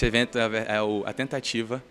Esse evento é, é a tentativa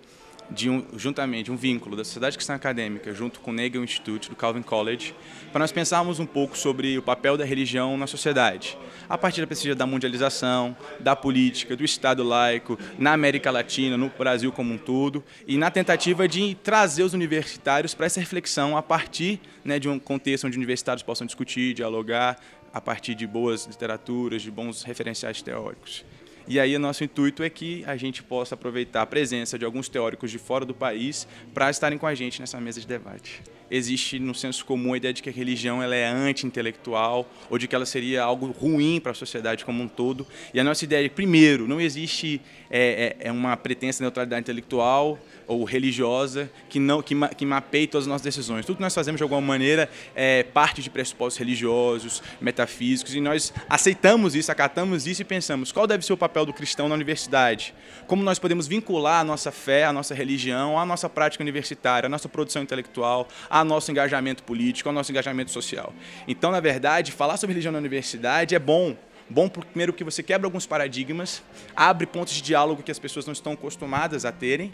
de um, juntamente um vínculo da Sociedade Cristã Acadêmica junto com o Nagel Institute do Calvin College, para nós pensarmos um pouco sobre o papel da religião na sociedade, a partir da pesquisa da mundialização, da política, do Estado laico, na América Latina, no Brasil como um todo, e na tentativa de trazer os universitários para essa reflexão a partir né, de um contexto onde universitários possam discutir, dialogar, a partir de boas literaturas, de bons referenciais teóricos. E aí o nosso intuito é que a gente possa aproveitar a presença de alguns teóricos de fora do país para estarem com a gente nessa mesa de debate existe no senso comum a ideia de que a religião ela é anti-intelectual ou de que ela seria algo ruim para a sociedade como um todo. E a nossa ideia é, primeiro, não existe é, é, é uma pretensa neutralidade intelectual ou religiosa que não que, ma, que mapeie todas as nossas decisões. Tudo que nós fazemos de alguma maneira é parte de pressupostos religiosos, metafísicos, e nós aceitamos isso, acatamos isso e pensamos qual deve ser o papel do cristão na universidade, como nós podemos vincular a nossa fé, a nossa religião, a nossa prática universitária, a nossa produção intelectual, a ao nosso engajamento político, ao nosso engajamento social. Então, na verdade, falar sobre religião na universidade é bom, bom primeiro que você quebra alguns paradigmas, abre pontos de diálogo que as pessoas não estão acostumadas a terem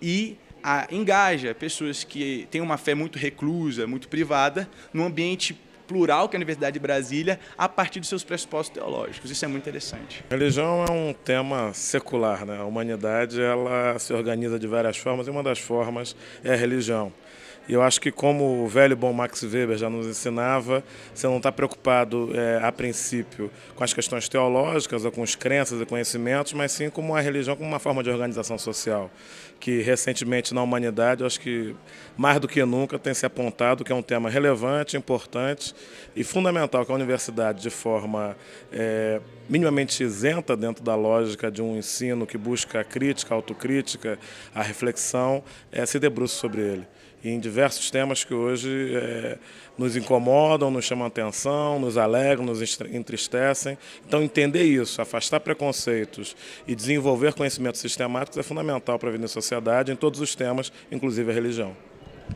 e a, ah, engaja pessoas que têm uma fé muito reclusa, muito privada, num ambiente plural que é a Universidade de Brasília a partir dos seus pressupostos teológicos. Isso é muito interessante. A religião é um tema secular, né? A humanidade ela se organiza de várias formas e uma das formas é a religião. E eu acho que como o velho bom Max Weber já nos ensinava, você não está preocupado é, a princípio com as questões teológicas ou com as crenças e conhecimentos, mas sim com a religião como uma forma de organização social, que recentemente na humanidade, eu acho que mais do que nunca tem se apontado que é um tema relevante, importante e fundamental que a universidade, de forma é, minimamente isenta dentro da lógica de um ensino que busca a crítica, a autocrítica, a reflexão, é, se debruce sobre ele. em diversos temas que hoje é, nos incomodam, nos chamam atenção, nos alegram, nos entristecem. Então, entender isso, afastar preconceitos e desenvolver conhecimentos sistemáticos é fundamental para a vida em sociedade, em todos os temas, inclusive a religião.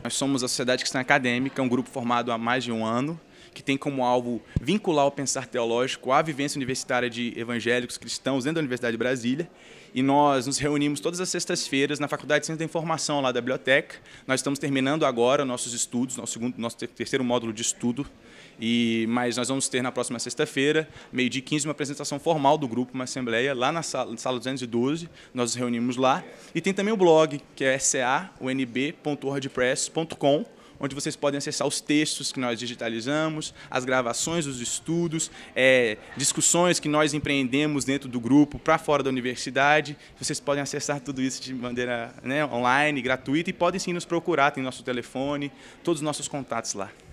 Nós somos a Sociedade Cristã Acadêmica, um grupo formado há mais de um ano que tem como alvo vincular o pensar teológico à vivência universitária de evangélicos cristãos dentro da Universidade de Brasília. E nós nos reunimos todas as sextas-feiras na Faculdade de Ciência da Informação, lá da biblioteca. Nós estamos terminando agora nossos estudos, nosso, segundo, nosso terceiro módulo de estudo. E, mas nós vamos ter na próxima sexta-feira, meio-dia 15, uma apresentação formal do grupo, uma assembleia, lá na sala, sala 212. Nós nos reunimos lá. E tem também o blog, que é saunb.wordpress.com onde vocês podem acessar os textos que nós digitalizamos, as gravações dos estudos, é, discussões que nós empreendemos dentro do grupo, para fora da universidade. Vocês podem acessar tudo isso de maneira né, online, gratuita, e podem sim nos procurar, tem nosso telefone, todos os nossos contatos lá.